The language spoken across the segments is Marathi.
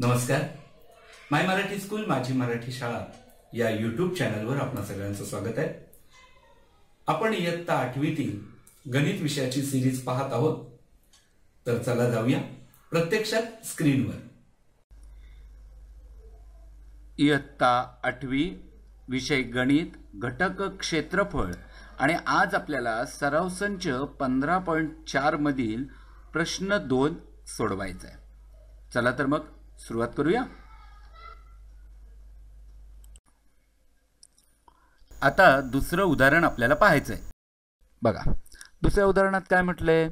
नमस्कार माय मराठी स्कूल माझी मराठी शाळा या युट्यूब चॅनलवर आपणा सगळ्यांचं स्वागत आहे आपण इयत्ता आठवीतील गणित विषयाची सिरीज पाहत आहोत तर चला जाऊया प्रत्यक्षात स्क्रीनवर इयत्ता आठवी विषय गणित घटक क्षेत्रफळ आणि आज आपल्याला सराव संच पंधरा पॉईंट मधील प्रश्न दोन सोडवायचा आहे चला तर मग सुरुवात करूया आता दुसरं उदाहरण आपल्याला पाहायचं आहे बघा दुसऱ्या उदाहरणात काय म्हटलंय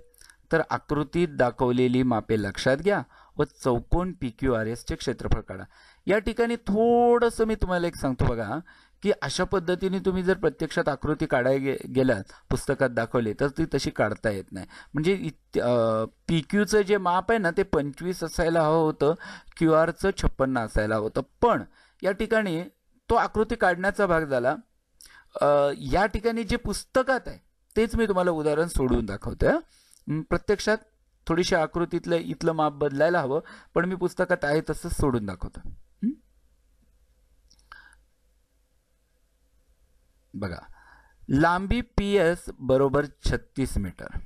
तर आकृतीत दाखवलेली मापे लक्षात घ्या व चौकोन पी क्यू आर एसचे क्षेत्रफळ काढा या ठिकाणी थोडंसं मी तुम्हाला एक सांगतो बघा की अशा पद्धतीने तुम्ही जर प्रत्यक्षात आकृती काढाय गे गेलात पुस्तकात दाखवली तर ती तशी काढता येत नाही म्हणजे इत पी क्यूचं जे माप आहे ना ते पंचवीस असायला हवं होतं क्यू आरचं छप्पन्न असायला होतं पण या ठिकाणी तो आकृती काढण्याचा भाग झाला या ठिकाणी जे पुस्तकात आहे तेच मी तुम्हाला उदाहरण सोडून दाखवतोय प्रत्यक्षात थोडीशी आकृतीतलं इथलं माप बदलायला हवं पण मी पुस्तकात आहे तसंच सोडून दाखवतो बघा लांबी पी एस बरोबर छत्तीस मीटर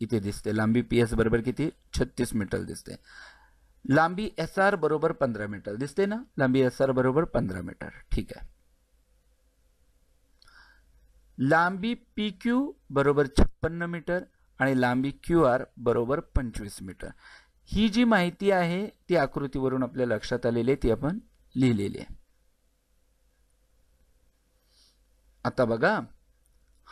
इथे दिसते लांबी पी एस बरोबर किती छत्तीस मीटर दिसते लांबी एस आर बरोबर पंधरा मीटर दिसते ना लांबी एस आर बरोबर पंधरा मीटर ठीक आहे लांबी पी क्यू बरोबर छप्पन्न मीटर आणि लांबी क्यू आर बरोबर पंचवीस मीटर ही जी माहिती आहे ती आकृतीवरून आपल्या लक्षात आलेली आहे ती आपण लिहिलेली आहे आता बघा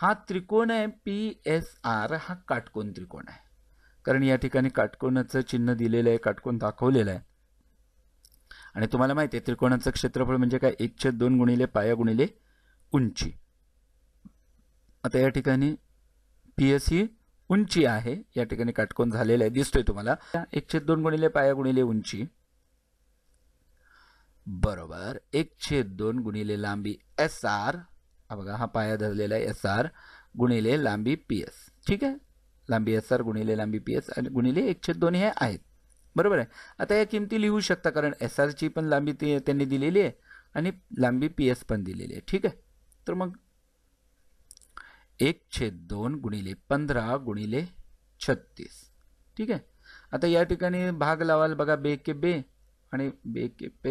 हा त्रिकोण आहे पी एस आर हा काटकोन त्रिकोण आहे कारण या ठिकाणी काटकोणाचं चिन्ह दिलेलं आहे काटकोण दाखवलेलं आहे आणि तुम्हाला माहिती आहे त्रिकोणाचं क्षेत्रफळ म्हणजे काय एक छेद दोन गुणिले पाया गुणिले उंची आता या ठिकाणी पी एस ही उंची आहे या ठिकाणी काटकोन झालेला आहे दिसतोय तुम्हाला एक छेद दोन गुणिले पाया गुणिले उंची बरोबर एक छेद दोन गुणिले लांबी एस आर हा बघा हा पाया धरलेला आहे एस आर गुणिले लांबी पी एस ठीक आहे लांबी एस आर गुणिले लांबी पी एस आणि गुणिले एकछेद दोन हे आहेत बरोबर आहे आता या किमती लिहू शकता कारण एस आरची पण लांबी ती त्यांनी दिलेली आहे आणि लांबी पी एस पण दिलेली आहे ठीक आहे तर मग एक छेद दोन गुणिले पंधरा गुणिले छत्तीस ठीक आहे आता या ठिकाणी भाग लावाल बघा बे के बे आणि बे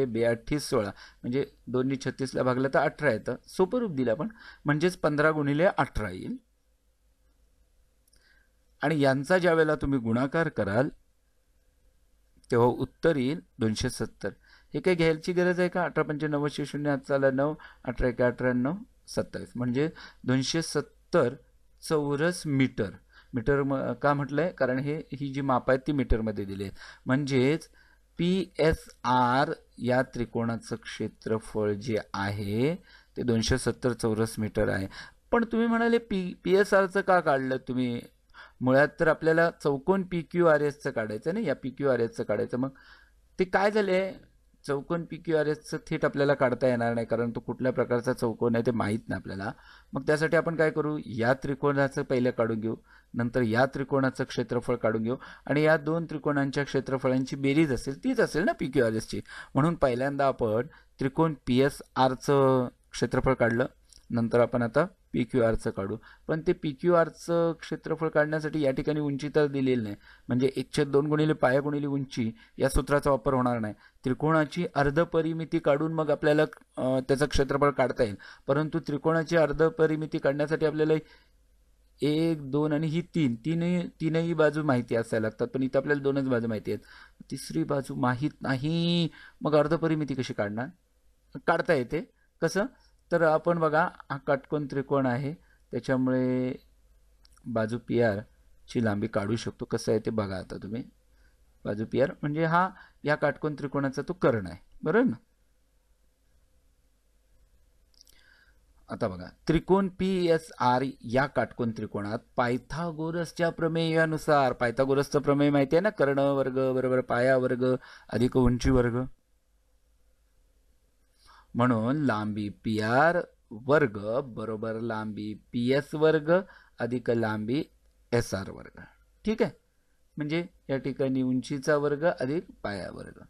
पे अठ्ठीस सोळा म्हणजे दोन्ही छत्तीसला भागलं तर अठरा येतं रूप दिलं आपण म्हणजेच पंधरा गुणिले अठरा येईल आणि यांचा ज्या वेळेला तुम्ही गुणाकार कराल तेव्हा उत्तर येईल दोनशे सत्तर हे काही घ्यायची गरज आहे का अठरा पंचे नव्वदशे शून्य हाताला नऊ अठरा एक अठ्ठ्याण्णव सत्तावीस म्हणजे दोनशे सत्तर चौरस मीटर मीटर म का म्हटलं आहे कारण हे ही जी माप आहेत ती मीटरमध्ये दिली आहेत म्हणजेच पी एस आर या त्रिकोणाचं क्षेत्रफळ जे आहे ते दोनशे सत्तर चौरस मीटर आहे पण तुम्ही म्हणाले पी पी एस आरचं का काढलं तुम्ही मुळात तर आपल्याला चौकोन पी क्यू आर एसचं काढायचं ना या पी क्यू आर एसचं काढायचं मग ते काय झाले चौकोन पी क्यू आर एसचं थेट आपल्याला काढता येणार नाही कारण तो कुठल्या प्रकारचा चौकोन आहे ते माहीत नाही आपल्याला मग त्यासाठी आपण काय करू या त्रिकोणाचं पहिलं काढून घेऊ नंतर या त्रिकोणाचं क्षेत्रफळ काढून घेऊ आणि या दोन त्रिकोणांच्या क्षेत्रफळांची बेरीज असेल तीच असेल ना पी क्यू आर एसची म्हणून पहिल्यांदा आपण त्रिकोण पी एस आरचं क्षेत्रफळ काढलं नंतर आपण आता पी क्यू आरचं काढू पण ते पी क्यू आरचं क्षेत्रफळ काढण्यासाठी या ठिकाणी उंची तर दिलेली नाही म्हणजे एकशे दोन गुणिले पाया गुणिले उंची या सूत्राचा वापर होणार नाही त्रिकोणाची अर्धपरिमिती काढून मग आपल्याला त्याचं क्षेत्रफळ काढता येईल परंतु त्रिकोणाची अर्धपरिमिती काढण्यासाठी आपल्याला एक दोन आणि ही तीन तीनही तीनही बाजू माहिती असायला लागतात पण इथं आपल्याला दोनच बाजू माहिती आहेत तिसरी बाजू माहीत नाही मग अर्धपरिमिती कशी काढणार काढता येते कसं तर आपण बघा हा काटकोन त्रिकोण आहे त्याच्यामुळे बाजू पी ची लांबी काढू शकतो कसं आहे ते बघा आता तुम्ही बाजू पी आर म्हणजे हा या काटकोन त्रिकोणाचा तो कर्ण आहे बरोबर ना आता बघा त्रिकोण पी एस आर या काटकोन त्रिकोणात पायथागोरसच्या प्रमेयानुसार पायथागोरसचं प्रमेय माहिती आहे ना कर्ण वर्ग बरोबर पाया वर्ग अधिक उंची वर्ग म्हणून लांबी पी आर वर्ग बरोबर लांबी पी एस वर्ग अधिक लांबी एस आर वर्ग ठीक आहे म्हणजे या ठिकाणी उंचीचा वर्ग अधिक पाया वर्ग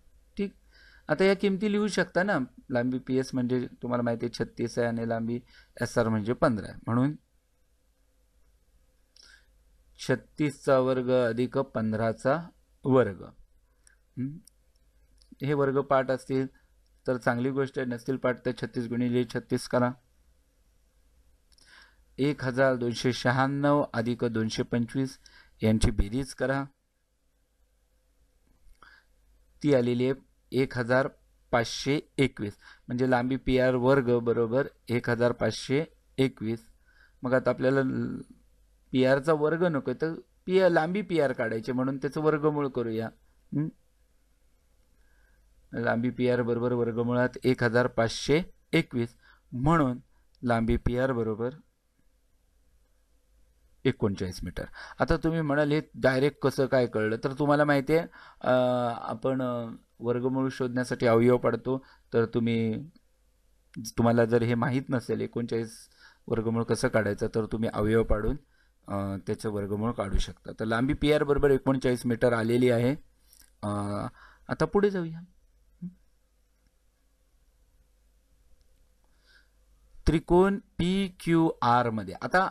आता या किमती लिहू शकता ना लांबी पी एस म्हणजे तुम्हाला माहिती आहे छत्तीस आहे आणि लांबी एस आर म्हणजे पंधरा आहे म्हणून छत्तीसचा वर्ग अधिक पंधराचा वर्ग हे वर्ग पाठ असतील तर चांगली गोष्ट आहे नसतील पाठ तर छत्तीस गुणिले छत्तीस करा एक हजार दोनशे शहाण्णव अधिक दोनशे पंचवीस यांची बेरीज करा ती आलेली आहे एक हजार पाचशे एकवीस म्हणजे लांबी पी आर वर्ग बरोबर एक हजार पाचशे एकवीस मग आता आपल्याला पी आरचा वर्ग नको तर पी आर लांबी पी आर काढायची म्हणून त्याचं वर्गमूळ करूया लांबी पी आर बरोबर वर्गमुळात एक हजार पाचशे एकवीस म्हणून लांबी पी आर बरोबर एकोणचाळीस मीटर आता तुम्ही म्हणाल हे डायरेक्ट कसं काय कळलं तर तुम्हाला माहिती आहे आपण वर्गमूळ शोधण्यासाठी अवयव पाडतो तर तुम्ही तुम्हाला जर हे माहीत नसेल एकोणचाळीस वर्गमूळ कसं काढायचं तर तुम्ही अवयव पाडून त्याचं वर्गमूळ काढू शकता तर लांबी पी आर बरोबर एकोणचाळीस मीटर आलेली आहे आता पुढे जाऊया त्रिकोण पी क्यू आरमध्ये आता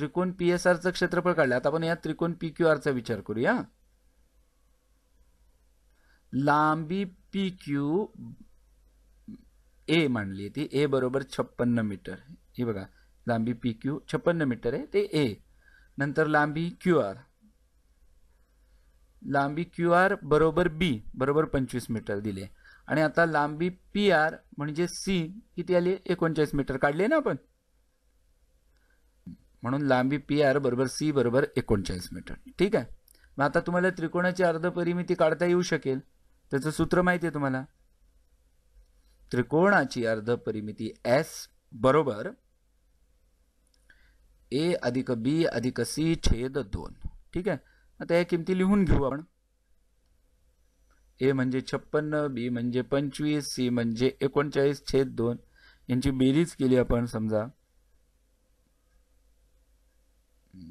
त्रिकोण पी एस आरचं क्षेत्रफळ काढलं आता आपण या त्रिकोण पी क्यू आरचा विचार करूया लांबी पी क्यू ए मांडली ती ए बरोबर छप्पन्न मीटर ही बघा लांबी पी क्यू छप्पन्न मीटर आहे ते ए नंतर लांबी क्यू आर लांबी क्यू आर बरोबर बी बरोबर पंचवीस मीटर दिले आणि आता लांबी पी आर म्हणजे सी किती आली एकोणचाळीस मीटर काढले ना आपण म्हणून लांबी पी आर बरोबर सी बरोबर एकोणचाळीस मीटर ठीक आहे मग आता तुम्हाला त्रिकोणाची अर्धपरिमिती काढता येऊ शकेल त्याचं सूत्र माहिती आहे तुम्हाला त्रिकोणाची अर्धपरिमिती एस बरोबर ए अधिक बी अधिक सी छेद दोन ठीक आहे आता या किमती लिहून घेऊ आपण ए म्हणजे छप्पन्न बी म्हणजे पंचवीस सी म्हणजे एकोणचाळीस छेद दोन यांची बेरीज केली आपण समजा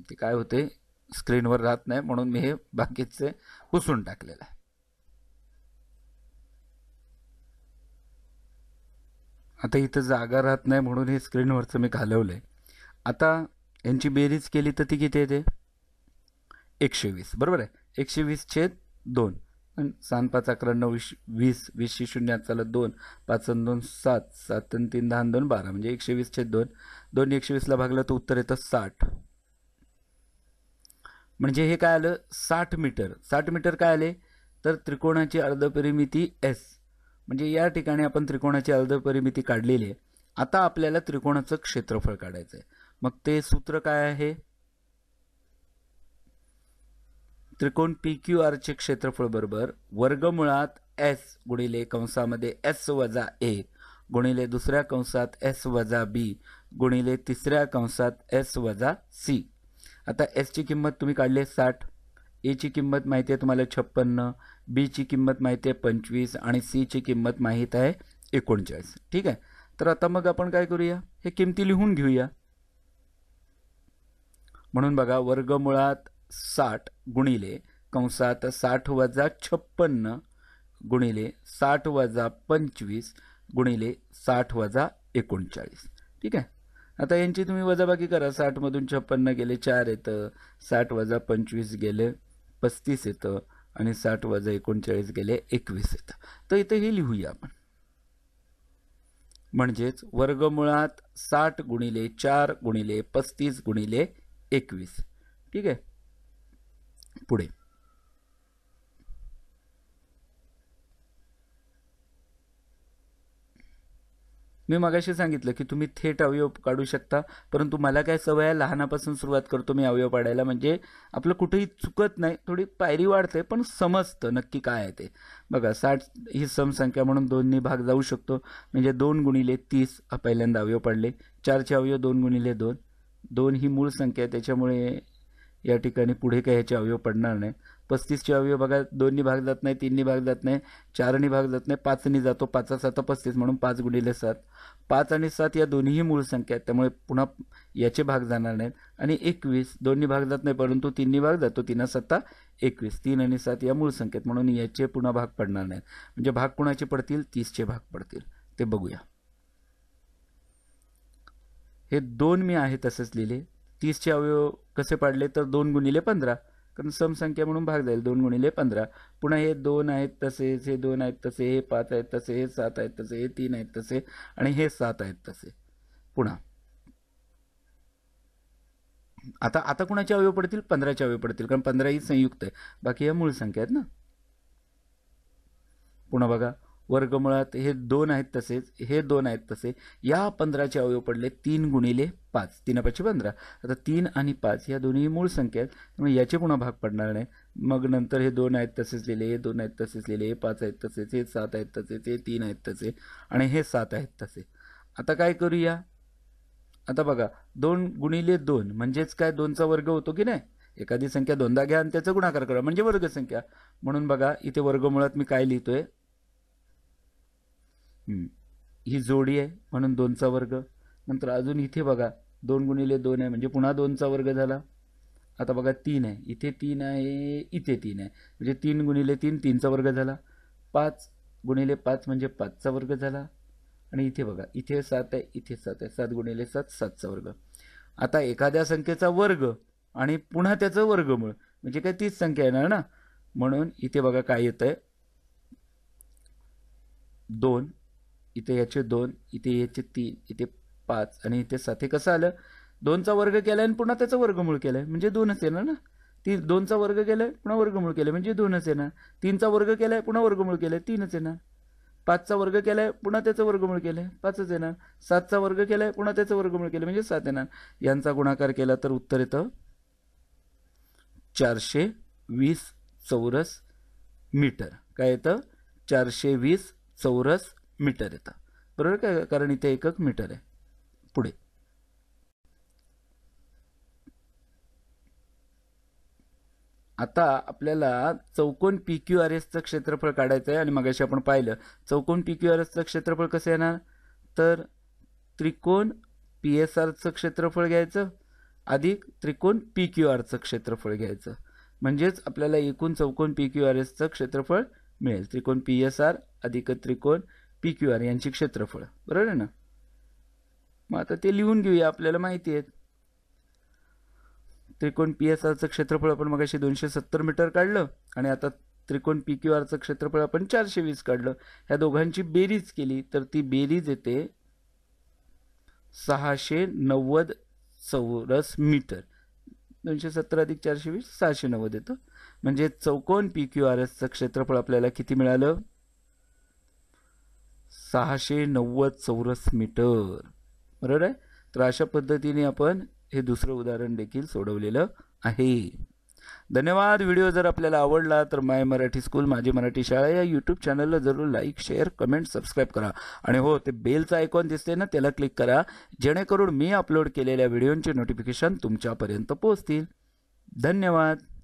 ते काय होते स्क्रीनवर राहत नाही म्हणून मी हे बाकीचे पुसून टाकलेलं आहे आता इथं जागा राहत नाही म्हणून हे स्क्रीनवरचं मी घालवलं आहे आता यांची बेरीज केली तर ती किती येते एकशे वीस बरोबर आहे एकशे वीस छेद दोन सहा पाच अकरा नऊ वीस वीसशे शून्य चालत दोन पाच दोन सात सात तीन दहा दोन बारा म्हणजे एकशे वीस छेद दोन दोन एकशे वीसला भागलं तर उत्तर येतं साठ म्हणजे हे काय आलं साठ मीटर साठ मीटर काय आले तर त्रिकोणाची अर्धपरिमिती एस म्हणजे या ठिकाणी आपण त्रिकोणाची अर्धपरिमिती काढलेली आहे आता आपल्याला त्रिकोणाचं क्षेत्रफळ काढायचं आहे मग ते सूत्र काय आहे त्रिकोण पी क्यू आरचे क्षेत्रफळ बरोबर वर्गमुळात एस गुणिले कंसामध्ये एस वजा ए गुणिले दुसऱ्या कंसात एस वजा बी गुणिले तिसऱ्या कंसात एस वजा सी आता एसची किंमत तुम्ही काढली आहे साठ एची e किंमत माहिती आहे तुम्हाला छप्पन्न बीची किंमत माहिती आहे पंचवीस आणि सीची किंमत माहीत आहे एकोणचाळीस ठीक आहे तर आता मग आपण काय करूया हे किमती लिहून घेऊया म्हणून बघा वर्गमुळात साठ गुणिले कंसात साठ वजा छप्पन्न गुणिले साठ वजा पंचवीस गुणिले साठ वजा एकोणचाळीस ठीक आहे आता यांची तुम्ही वजाबाकी करा साठमधून छप्पन्न गेले चार येतं साठ वजा पंचवीस गेले पस्तीस येतं आणि साठ वजा एकोणचाळीस गेले एकवीस येतं तर इथे हे लिहूया आपण म्हणजेच वर्गमुळात साठ गुणिले चार गुणिले पस्तीस गुणिले एकवीस ठीक आहे पुढे मी मगाशी सांगितलं की तुम्ही थेट अवयव काढू शकता परंतु मला काय सवय आहे लहानापासून सुरुवात करतो मी अवयव पाडायला म्हणजे आपलं कुठेही चुकत नाही थोडी पायरी वाढते पण समजतं नक्की काय आहे ते बघा साठ ही समसंख्या म्हणून दोन्ही भाग जाऊ शकतो म्हणजे दोन गुणिले तीस पहिल्यांदा अवयव पाडले चारचे अवयव दोन गुणिले दोन दोन ही मूळ संख्या आहे त्याच्यामुळे या ठिकाणी पुढे काही ह्याचे अवयव पडणार नाही पस्तीसचे अवयव बघा दोन्ही भाग जात नाही तिन्ही भाग जात नाही चारनी भाग जात नाही पाचनी जातो पाचा सात पस्तीस म्हणून पाच गुणिले सात पाच आणि सात या दोन्हीही मूळ संख्या आहेत त्यामुळे पुन्हा याचे भाग जाणार नाहीत आणि एकवीस दोन्ही भाग जात नाही परंतु तिन्ही भाग जातो तिन्हा सत्ता एकवीस तीन आणि सात या मूळ संख्येत म्हणून याचे पुन्हा भाग पडणार नाहीत म्हणजे भाग कुणाचे पडतील तीसचे भाग पडतील ते बघूया हे दोन मी आहे तसेच लिहिले तीसचे अवयव कसे पाडले तर दोन गुणिले पंधरा कारण समसंख्या म्हणून भाग जाईल दोन गुणिले पंधरा पुन्हा हे दोन आहेत तसेच हे दोन आहेत तसे हे पाच आहेत तसे हे सात आहेत तसे हे तीन आहेत तसे आणि हे सात आहेत तसे पुन्हा आता आता कुणाचे अवयव पडतील पंधराचे अवयव पडतील कारण पंधरा ही संयुक्त आहे बाकी या मूळ संख्या आहेत ना पुन्हा बघा वर्गमुळात हे दोन आहेत तसेच हे दोन आहेत तसे या पंधराचे अवयव पडले तीन गुणिले पाच तीन पंधरा आता तीन आणि पाच या दोन्ही मूळ संख्या आहेत त्यामुळे याचे पुन्हा भाग पडणार नाही मग नंतर हे दोन आहेत तसेच लिहिले हे दोन आहेत तसेच लिहिले हे पाच आहेत तसेच हे सात आहेत तसेच हे तीन आहेत तसे आणि हे सात आहेत तसे आता काय करूया आता बघा दोन गुणिले दोन म्हणजेच काय दोनचा वर्ग होतो की नाही एखादी संख्या दोनदा घ्या आणि त्याचा गुणाकार करा म्हणजे वर्गसंख्या म्हणून बघा इथे वर्गमुळात मी काय लिहितोय ही जोडी आहे म्हणून दोनचा वर्ग नंतर अजून इथे बघा दोन गुणिले दोन आहे म्हणजे पुन्हा दोनचा वर्ग झाला आता बघा तीन आहे इथे तीन आहे इथे तीन आहे म्हणजे तीन गुणिले तीन तीनचा वर्ग झाला पाच गुणिले पाच म्हणजे पाचचा वर्ग झाला आणि इथे बघा इथे सात आहे इथे सात आहे सात गुणिले सात सातचा वर्ग आता एखाद्या संख्येचा वर्ग आणि पुन्हा त्याचं वर्गमूळ म्हणजे काय तीच संख्या येणार ना म्हणून इथे बघा काय येतं आहे दोन इथे याचे दोन इथे याचे तीन इथे पाच आणि इथे सात हे कसं आलं दोनचा वर्ग केला आणि पुन्हा त्याचं वर्गमूळ केला म्हणजे दोनच येणार ना ती दोनचा वर्ग केला पुन्हा वर्गमूळ केलं म्हणजे दोनच येणार तीनचा वर्ग केला पुन्हा वर्गमूळ केलं आहे तीनच येणार पाचचा वर्ग केला पुन्हा त्याचं वर्गमूळ केलंय आहे पाचच येणार सातचा वर्ग केला पुन्हा त्याचं वर्गमूळ केलं म्हणजे सात येणार यांचा गुणाकार केला तर उत्तर येतं चारशे वीस चौरस मीटर काय येतं चारशे वीस चौरस मीटर येतं बरोबर का कारण इथे एकक मीटर आहे पुढे आता आपल्याला चौकोन पी क्यू आर एसचं क्षेत्रफळ काढायचं आहे आणि मगाशी आपण पाहिलं चौकोन पी क्यू आर एसचं क्षेत्रफळ कसं येणार तर त्रिकोण पी एस आरचं क्षेत्रफळ घ्यायचं अधिक त्रिकोण पी क्यू आरचं क्षेत्रफळ घ्यायचं म्हणजेच आपल्याला एकूण चौकोन पी क्यू आर एसचं क्षेत्रफळ मिळेल त्रिकोण पी एस आर अधिक त्रिकोण पी क्यू आर यांची क्षेत्रफळ बरोबर आहे ना मग आता ते लिहून घेऊया आपल्याला माहिती आहे त्रिकोण पी एस आरचं क्षेत्रफळ आपण मग दोनशे सत्तर मीटर काढलं आणि आता त्रिकोण पी क्यू आरचं क्षेत्रफळ आपण चारशे वीस काढलं ह्या दोघांची बेरीज केली तर ती बेरीज येते सहाशे नव्वद चौरस मीटर दोनशे सत्तर अधिक चारशे वीस सहाशे नव्वद येतं म्हणजे चौकोन पी क्यू आर एसचं क्षेत्रफळ आपल्याला किती मिळालं सहाशे नव्वद चौरस मीटर बरोबर आहे तर अशा पद्धतीने आपण हे दुसरं उदाहरण देखील सोडवलेलं आहे धन्यवाद व्हिडिओ जर आपल्याला आवडला तर माय मराठी स्कूल माझी मराठी शाळा या यूट्यूब चॅनलला जरूर लाईक शेअर कमेंट सबस्क्राईब करा आणि हो ते बेलचं आयकॉन दिसते ना त्याला क्लिक करा जेणेकरून मी अपलोड केलेल्या व्हिडिओंची नोटिफिकेशन तुमच्यापर्यंत पोहोचतील धन्यवाद